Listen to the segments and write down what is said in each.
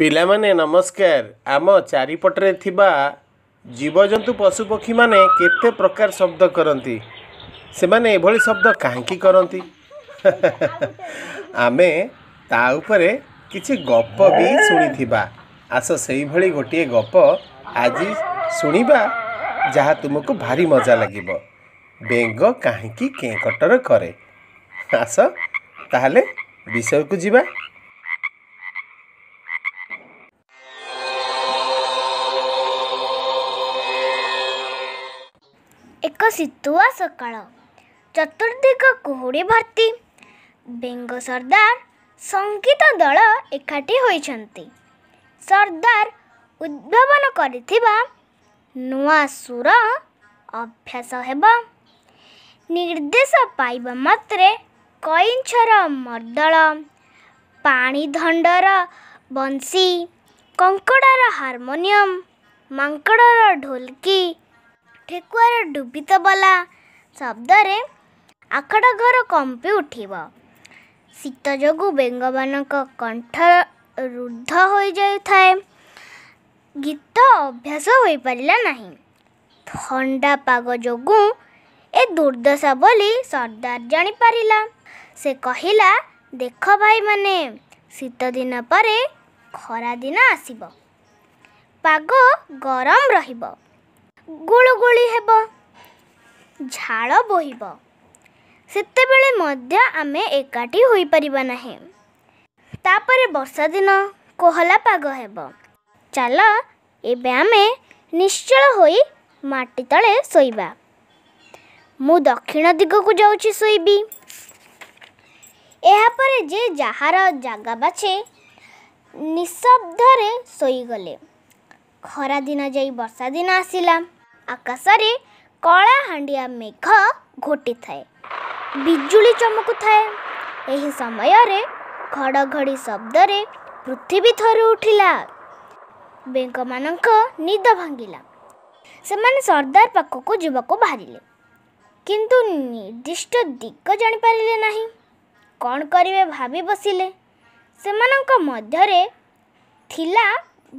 ପିଲାମାନେ ନମସ୍କାର ଆମ ଚାରିପଟରେ ଥିବା ଜୀବଜନ୍ତୁ ପଶୁପକ୍ଷୀମାନେ କେତେ ପ୍ରକାର ଶବ୍ଦ କରନ୍ତି ସେମାନେ ଏଭଳି ଶବ୍ଦ କାହିଁକି କରନ୍ତି ଆମେ ତା ଉପରେ କିଛି ଗପ ବି ଶୁଣିଥିବା ଆସ ସେଇଭଳି ଗୋଟିଏ ଗପ ଆଜି ଶୁଣିବା ଯାହା ତୁମକୁ ଭାରି ମଜା ଲାଗିବ ବେଙ୍ଗ କାହିଁକି କେଁକଟର କରେ ଆସ ତାହେଲେ ବିଷୟକୁ ଯିବା ଏକ ଶୀତୁଆ ସକାଳ ଚତୁର୍ଦ୍ଦିକ କୁହୁଡ଼ି ଭର୍ତ୍ତି ବେଙ୍ଗ ସର୍ଦ୍ଦାର ସଙ୍ଗୀତ ଦଳ ଏକାଠି ହୋଇଛନ୍ତି ସର୍ଦ୍ଦାର ଉଦ୍ଭାବନ କରିଥିବା ନୂଆ ସୁର ଅଭ୍ୟାସ ହେବ ନିର୍ଦ୍ଦେଶ ପାଇବା ମାତ୍ରେ କଇଁଛର ମର୍ଦ୍ଦଳ ପାଣିଧଣ୍ଡର ବଂଶୀ କଙ୍କଡ଼ାର ହାରମୋନିୟମ ମାଙ୍କଡ଼ର ଢୋଲକି ଠେକୁଆର ଡୁବିତବଲା ଶବ୍ଦରେ ଆଖଡ଼ ଘର କମ୍ପି ଉଠିବ ଶୀତ ଯୋଗୁଁ ବେଙ୍ଗମାନଙ୍କ କଣ୍ଠ ରୁଦ୍ଧ ହୋଇଯାଇଥାଏ ଗୀତ ଅଭ୍ୟାସ ହୋଇପାରିଲା ନାହିଁ ଥଣ୍ଡା ପାଗ ଯୋଗୁଁ ଏ ଦୁର୍ଦ୍ଦଶା ବୋଲି ସର୍ଦ୍ଦାର ଜାଣିପାରିଲା ସେ କହିଲା ଦେଖ ଭାଇମାନେ ଶୀତଦିନ ପରେ ଖରାଦିନ ଆସିବ ପାଗ ଗରମ ରହିବ ଗୁଳୁଗୁଳି ହେବ ଝାଳ ବୋହିବ ସେତେବେଳେ ମଧ୍ୟ ଆମେ ଏକାଠି ହୋଇପାରିବା ନାହିଁ ତାପରେ ବର୍ଷା ଦିନ କୋହଲା ପାଗ ହେବ ଚାଲ ଏବେ ଆମେ ନିଶ୍ଚଳ ହୋଇ ମାଟି ତଳେ ଶୋଇବା ମୁଁ ଦକ୍ଷିଣ ଦିଗକୁ ଯାଉଛି ଶୋଇବି ଏହାପରେ ଯେ ଯାହାର ଜାଗା ବାଛେ ନିଶବ୍ଦରେ ଶୋଇଗଲେ ଖରାଦିନ ଯାଇ ବର୍ଷା ଦିନ ଆସିଲା आकाशे कला हाँ मेघ घोटी थाए विजुली चमकु थाए यह समय घड़घड़ी शब्द से पृथ्वी थर उठिला मान निद भांगा से मैंने सर्दार पाख को जीवाक बाहर किंतु निर्दिष्ट दिग जापारे ना कण करे भावि बसिले से मध्य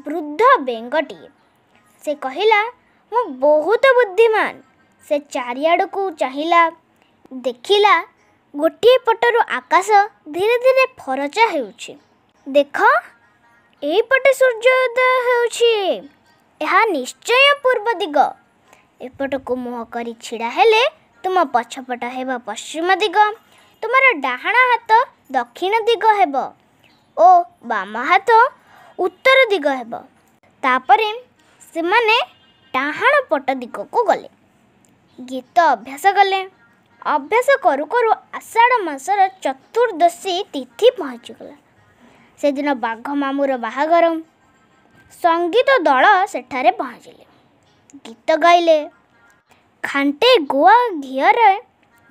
वृद्ध बेंगटी से कहला ମୁଁ ବହୁତ ବୁଦ୍ଧିମାନ ସେ ଚାରିଆଡ଼କୁ ଚାହିଁଲା ଦେଖିଲା ଗୋଟିଏ ପଟରୁ ଆକାଶ ଧୀରେ ଧୀରେ ଫରଚା ହେଉଛି ଦେଖ ଏଇପଟେ ସୂର୍ଯ୍ୟୋଦୟ ହେଉଛି ଏହା ନିଶ୍ଚୟ ପୂର୍ବ ଦିଗ ଏପଟକୁ ମୁହଁ କରି ଛିଡ଼ା ହେଲେ ତୁମ ପଛପଟ ହେବ ପଶ୍ଚିମ ଦିଗ ତୁମର ଡାହାଣ ହାତ ଦକ୍ଷିଣ ଦିଗ ହେବ ଓ ବାମ ହାତ ଉତ୍ତର ଦିଗ ହେବ ତାପରେ ସେମାନେ ଡାହାଣ ପଟ ଦିଗକୁ ଗଲେ ଗୀତ ଅଭ୍ୟାସ କଲେ ଅଭ୍ୟାସ କରୁ କରୁ ଆଷାଢ଼ ମାସର ଚତୁର୍ଦ୍ଦଶୀ ତିଥି ପହଞ୍ଚିଗଲା ସେଦିନ ବାଘ ମାମୁର ବାହାଘର ସଙ୍ଗୀତ ଦଳ ସେଠାରେ ପହଞ୍ଚିଲେ ଗୀତ ଗାଇଲେ ଖାଣ୍ଟେ ଗୁଆ ଘିଅରେ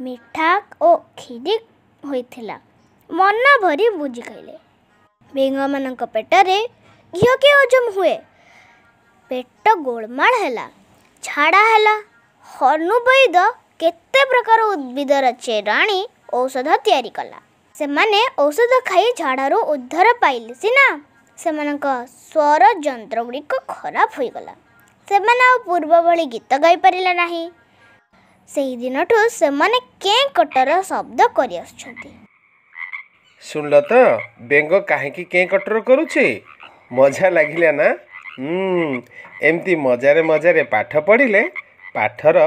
ମିଠା ଓ କ୍ଷୀରି ହୋଇଥିଲା ମନ ଭରି ବୁଝି ଖାଇଲେ ବେଙ୍ଗମାନଙ୍କ ପେଟରେ ଘିଅ କିଏ ହଜମ ହୁଏ ପେଟ ଗୋଳମାଳ ହେଲା ଝାଡ଼ା ହେଲା ହର୍ଣ୍ଣବୈଦ କେତେ ପ୍ରକାର ଉଦ୍ଭିଦର ଚେରାଣି ଔଷଧ ତିଆରି କଲା ସେମାନେ ଔଷଧ ଖାଇ ଝାଡ଼ାରୁ ଉଦ୍ଧାର ପାଇଲେ ସିନା ସେମାନଙ୍କ ସ୍ୱର ଯନ୍ତ୍ରଗୁଡ଼ିକ ଖରାପ ହୋଇଗଲା ସେମାନେ ଆଉ ପୂର୍ବ ଭଳି ଗୀତ ଗାଇପାରିଲା ନାହିଁ ସେହିଦିନଠୁ ସେମାନେ କେଁ କଟର ଶବ୍ଦ କରିଆସୁଛନ୍ତି ଶୁଣିଲ ତ ବେଙ୍ଗ କାହିଁକି କେଁ କଟର କରୁଛି ମଜା ଲାଗିଲା ନା मजारे मजारे पाठ पढि पाठर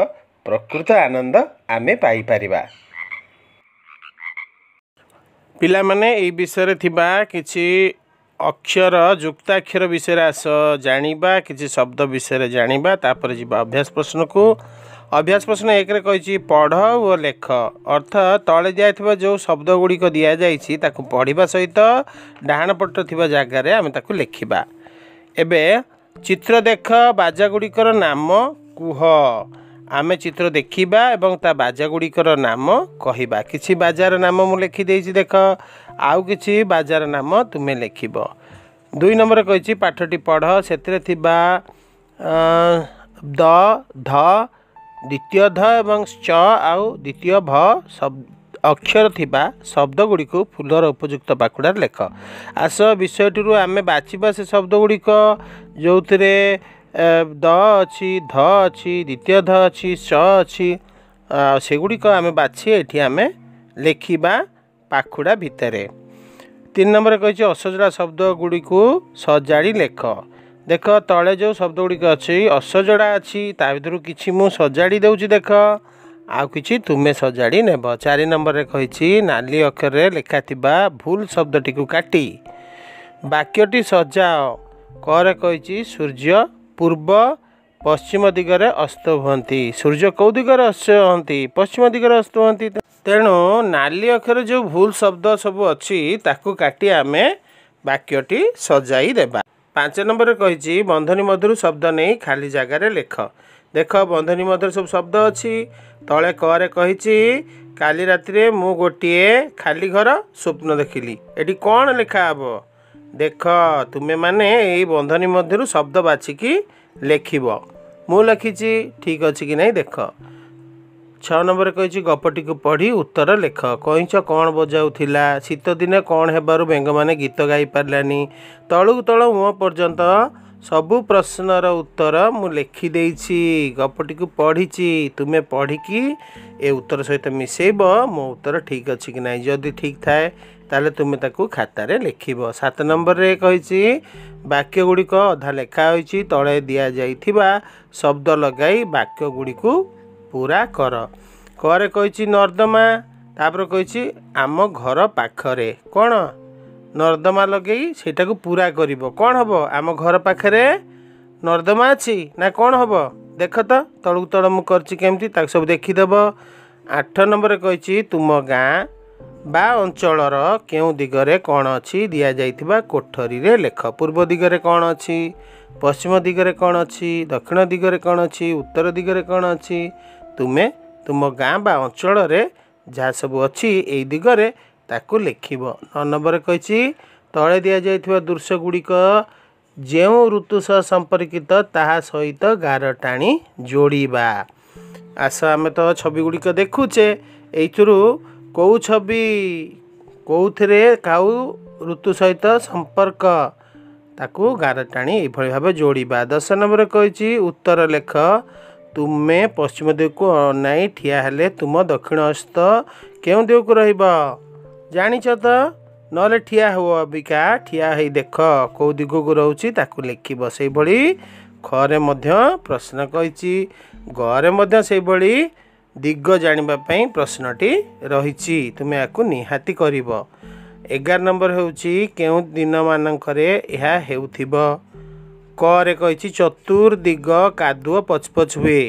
प्रकृत आनंद आमे पाइपर पहिला य विषय ठान्ति अक्षर जुक्ताक्षर विषय आस जाँदा शब्द विषय तापर ति अभ्यास प्रश्न को अभ्यास प्रश्न एक एक्रे पढ लेख अर्थ तिहो जो शब्द गुडिक दिन डाणपट्टि जग्गा आम लेख्दा ଏବେ ଚିତ୍ର ଦେଖ ବାଜାଗୁଡ଼ିକର ନାମ କୁହ ଆମେ ଚିତ୍ର ଦେଖିବା ଏବଂ ତା ବାଜାଗୁଡ଼ିକର ନାମ କହିବା କିଛି ବାଜାର ନାମ ମୁଁ ଲେଖିଦେଇଛି ଦେଖ ଆଉ କିଛି ବାଜାର ନାମ ତୁମେ ଲେଖିବ ଦୁଇ ନମ୍ବର କହିଛି ପାଠଟି ପଢ଼ ସେଥିରେ ଥିବା ଦ ଧ ଦ୍ୱିତୀୟ ଧ ଏବଂ ଚ ଆଉ ଦ୍ୱିତୀୟ ଭ ଶବ୍ଦ ଅକ୍ଷର ଥିବା ଶବ୍ଦ ଗୁଡ଼ିକୁ ଫୁଲର ଉପଯୁକ୍ତ ବାକୁଡ଼ାରେ ଲେଖ ଆସ ବିଷୟଟିରୁ ଆମେ ବାଛିବା ସେ ଶବ୍ଦ ଗୁଡ଼ିକ ଯେଉଁଥିରେ ଦ ଅଛି ଧ ଅଛି ଦ୍ୱିତୀୟ ଧ ଅଛି ସ ଅଛି ସେଗୁଡ଼ିକ ଆମେ ବାଛି ଏଠି ଆମେ ଲେଖିବା ପାଖୁଡ଼ା ଭିତରେ ତିନି ନମ୍ବର କହିଛି ଅସଜଡ଼ା ଶବ୍ଦ ଗୁଡ଼ିକୁ ସଜାଡ଼ି ଲେଖ ଦେଖ ତଳେ ଯେଉଁ ଶବ୍ଦ ଗୁଡ଼ିକ ଅଛି ଅସଜଡ଼ା ଅଛି ତା ଭିତରୁ କିଛି ମୁଁ ସଜାଡ଼ି ଦେଉଛି ଦେଖ ଆଉ କିଛି ତୁମେ ସଜାଡ଼ି ନେବ ଚାରି ନମ୍ବରରେ କହିଛି ନାଲି ଅକ୍ଷରରେ ଲେଖାଥିବା ଭୁଲ ଶବ୍ଦଟିକୁ କାଟି ବାକ୍ୟଟି ସଜାଅ କରେ କହିଛି ସୂର୍ଯ୍ୟ ପୂର୍ବ ପଶ୍ଚିମ ଦିଗରେ ଅସ୍ତ ହୁଅନ୍ତି ସୂର୍ଯ୍ୟ କେଉଁ ଦିଗରେ ଅସ୍ତ ହୁଅନ୍ତି ପଶ୍ଚିମ ଦିଗରେ ଅସ୍ତ ହୁଅନ୍ତି ତେଣୁ ନାଲି ଅକ୍ଷରରେ ଯେଉଁ ଭୁଲ ଶବ୍ଦ ସବୁ ଅଛି ତାକୁ କାଟି ଆମେ ବାକ୍ୟଟି ସଜାଇ ଦେବା ପାଞ୍ଚ ନମ୍ବରରେ କହିଛି ବନ୍ଧନୀ ମଧ୍ୟରୁ ଶବ୍ଦ ନେଇ ଖାଲି ଜାଗାରେ ଲେଖ ଦେଖ ବନ୍ଧନୀ ମଧ୍ୟରେ ସବୁ ଶବ୍ଦ ଅଛି ତଳେ କରେ କହିଛି କାଲି ରାତିରେ ମୁଁ ଗୋଟିଏ ଖାଲି ଘର ସ୍ୱପ୍ନ ଦେଖିଲି ଏଠି କ'ଣ ଲେଖା ହେବ ଦେଖ ତୁମେମାନେ ଏଇ ବନ୍ଧନୀ ମଧ୍ୟରୁ ଶବ୍ଦ ବାଛିକି ଲେଖିବ ମୁଁ ଲେଖିଛି ଠିକ୍ ଅଛି କି ନାହିଁ ଦେଖ ଛଅ ନମ୍ବରରେ କହିଛି ଗପଟିକୁ ପଢ଼ି ଉତ୍ତର ଲେଖ କଇଁଛ କ'ଣ ବଜାଉଥିଲା ଶୀତଦିନେ କ'ଣ ହେବାରୁ ବେଙ୍ଗମାନେ ଗୀତ ଗାଇପାରିଲାନି ତଳକୁ ତଳ ମୁହଁ ପର୍ଯ୍ୟନ୍ତ ସବୁ ପ୍ରଶ୍ନର ଉତ୍ତର ମୁଁ ଲେଖିଦେଇଛି ଗପଟିକୁ ପଢ଼ିଛି ତୁମେ ପଢ଼ିକି ଏ ଉତ୍ତର ସହିତ ମିଶେଇବ ମୋ ଉତ୍ତର ଠିକ୍ ଅଛି କି ନାହିଁ ଯଦି ଠିକ୍ ଥାଏ ତାହେଲେ ତୁମେ ତାକୁ ଖାତାରେ ଲେଖିବ ସାତ ନମ୍ବରରେ କହିଛି ବାକ୍ୟ ଗୁଡ଼ିକ ଅଧା ଲେଖା ହୋଇଛି ତଳେ ଦିଆଯାଇଥିବା ଶବ୍ଦ ଲଗାଇ ବାକ୍ୟଗୁଡ଼ିକୁ ପୁରା କର କରେ କହିଛି ନର୍ଦ୍ଦମା ତାପରେ କହିଛି ଆମ ଘର ପାଖରେ କ'ଣ ନର୍ଦ୍ଦମା ଲଗାଇ ସେଇଟାକୁ ପୁରା କରିବ କ'ଣ ହେବ ଆମ ଘର ପାଖରେ ନର୍ଦ୍ଦମା ଅଛି ନା କ'ଣ ହେବ ଦେଖ ତ ତଳକୁ ତଳ ମୁଁ କରିଛି କେମିତି ତାକୁ ସବୁ ଦେଖିଦେବ ଆଠ ନମ୍ବରରେ କହିଛି ତୁମ ଗାଁ ବା ଅଞ୍ଚଳର କେଉଁ ଦିଗରେ କ'ଣ ଅଛି ଦିଆଯାଇଥିବା କୋଠରୀରେ ଲେଖ ପୂର୍ବ ଦିଗରେ କ'ଣ ଅଛି ପଶ୍ଚିମ ଦିଗରେ କ'ଣ ଅଛି ଦକ୍ଷିଣ ଦିଗରେ କ'ଣ ଅଛି ଉତ୍ତର ଦିଗରେ କ'ଣ ଅଛି ତୁମେ ତୁମ ଗାଁ ବା ଅଞ୍ଚଳରେ ଯାହା ସବୁ ଅଛି ଏଇ ଦିଗରେ ତାକୁ ଲେଖିବ ନଅ ନମ୍ବର କହିଛି ତଳେ ଦିଆଯାଇଥିବା ଦୃଶ୍ୟ ଗୁଡ଼ିକ ଯେଉଁ ଋତୁ ସହ ସମ୍ପର୍କିତ ତାହା ସହିତ ଗାର ଟାଣି ଯୋଡ଼ିବା ଆସ ଆମେ ତ ଛବି ଗୁଡ଼ିକ ଦେଖୁଛେ ଏଇଥିରୁ କେଉଁ ଛବି କେଉଁଥିରେ କାଉ ଋତୁ ସହିତ ସମ୍ପର୍କ ତାକୁ ଗାର ଟାଣି ଏଭଳି ଭାବେ ଯୋଡ଼ିବା ଦଶ ନମ୍ବର କହିଛି ଉତ୍ତର ଲେଖ ତୁମେ ପଶ୍ଚିମ ଦିଗକୁ ଅନାଇ ଠିଆ ହେଲେ ତୁମ ଦକ୍ଷିଣ ହସ୍ତ କେଉଁ ଦିଗକୁ ରହିବ ଜାଣିଛ ତ ନହେଲେ ଠିଆ ହେବ ଅବିକା ଠିଆ ହେଇ ଦେଖ କେଉଁ ଦିଗକୁ ରହୁଛି ତାକୁ ଲେଖିବ ସେଇଭଳି ଖରେ ମଧ୍ୟ ପ୍ରଶ୍ନ କହିଛି ଘରେ ମଧ୍ୟ ସେଇଭଳି ଦିଗ ଜାଣିବା ପାଇଁ ପ୍ରଶ୍ନଟି ରହିଛି ତୁମେ ଏହାକୁ ନିହାତି କରିବ ଏଗାର ନମ୍ବର ହେଉଛି କେଉଁ ଦିନମାନଙ୍କରେ ଏହା ହେଉଥିବ କରେ କହିଛି ଚତୁର୍ଦିଗ କାଦୁଅ ପଚପଚ ହୁଏ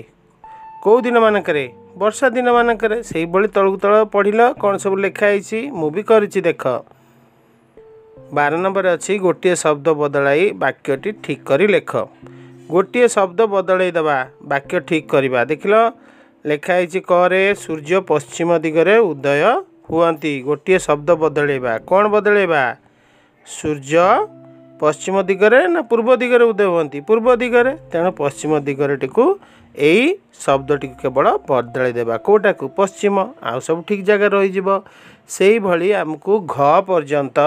କେଉଁ ଦିନମାନଙ୍କରେ ବର୍ଷା ଦିନମାନଙ୍କରେ ସେଇଭଳି ତଳକୁ ତଳ ପଢ଼ିଲ କ'ଣ ସବୁ ଲେଖା ହେଇଛି ମୁଁ ବି କରିଛି ଦେଖ ବାର ନମ୍ବର ଅଛି ଗୋଟିଏ ଶବ୍ଦ ବଦଳାଇ ବାକ୍ୟଟି ଠିକ୍ କରି ଲେଖ ଗୋଟିଏ ଶବ୍ଦ ବଦଳାଇ ଦେବା ବାକ୍ୟ ଠିକ୍ କରିବା ଦେଖିଲ ଲେଖା ହେଇଛି କରେ ସୂର୍ଯ୍ୟ ପଶ୍ଚିମ ଦିଗରେ ଉଦୟ ହୁଅନ୍ତି ଗୋଟିଏ ଶବ୍ଦ ବଦଳାଇବା କ'ଣ ବଦଳାଇବା ସୂର୍ଯ୍ୟ ପଶ୍ଚିମ ଦିଗରେ ନା ପୂର୍ବ ଦିଗରେ ଉଦୟ ହୁଅନ୍ତି ପୂର୍ବ ଦିଗରେ ତେଣୁ ପଶ୍ଚିମ ଦିଗରେଟିକୁ ଏଇ ଶବ୍ଦଟିକୁ କେବଳ ବଦଳାଇ ଦେବା କେଉଁଟାକୁ ପଶ୍ଚିମ ଆଉ ସବୁ ଠିକ୍ ଜାଗାରେ ରହିଯିବ ସେଇଭଳି ଆମକୁ ଘ ପର୍ଯ୍ୟନ୍ତ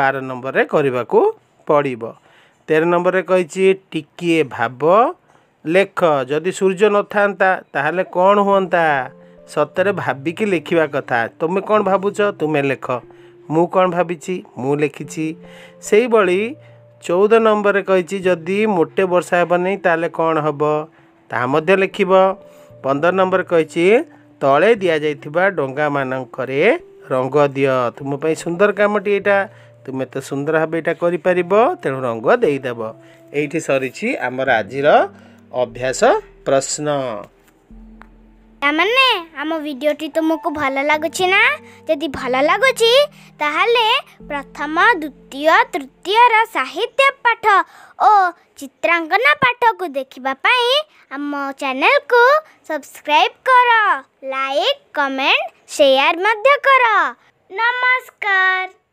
ବାର ନମ୍ବରରେ କରିବାକୁ ପଡ଼ିବ ତେର ନମ୍ବରରେ କହିଛି ଟିକିଏ ଭାବ ଲେଖ ଯଦି ସୂର୍ଯ୍ୟ ନଥାନ୍ତା ତାହେଲେ କ'ଣ ହୁଅନ୍ତା ସତରେ ଭାବିକି ଲେଖିବା କଥା ତୁମେ କ'ଣ ଭାବୁଛ ତୁମେ ଲେଖ ମୁଁ କ'ଣ ଭାବିଛି ମୁଁ ଲେଖିଛି ସେଇଭଳି ଚଉଦ ନମ୍ବରରେ କହିଛି ଯଦି ମୋଟେ ବର୍ଷା ହେବନି ତାହେଲେ କ'ଣ ହେବ ତାହା ମଧ୍ୟ ଲେଖିବ ପନ୍ଦର ନମ୍ବର କହିଛି ତଳେ ଦିଆଯାଇଥିବା ଡଙ୍ଗାମାନଙ୍କରେ ରଙ୍ଗ ଦିଅ ତୁମ ପାଇଁ ସୁନ୍ଦର କାମଟି ଏଇଟା ତୁମେ ତ ସୁନ୍ଦର ଭାବେ ଏଇଟା କରିପାରିବ ତେଣୁ ରଙ୍ଗ ଦେଇଦେବ ଏଇଠି ସରିଛି ଆମର ଆଜିର ଅଭ୍ୟାସ ପ୍ରଶ୍ନ मैंने आम भिडटी तुमको भल लगुना जदि भल लगुच प्रथम द्वितीय तृतीय साहित्य पाठ और चित्रांकन पाठ को देखापी आम चैनल को सब्सक्राइब कर लाइक कमेंट शेयर मध्य कर नमस्कार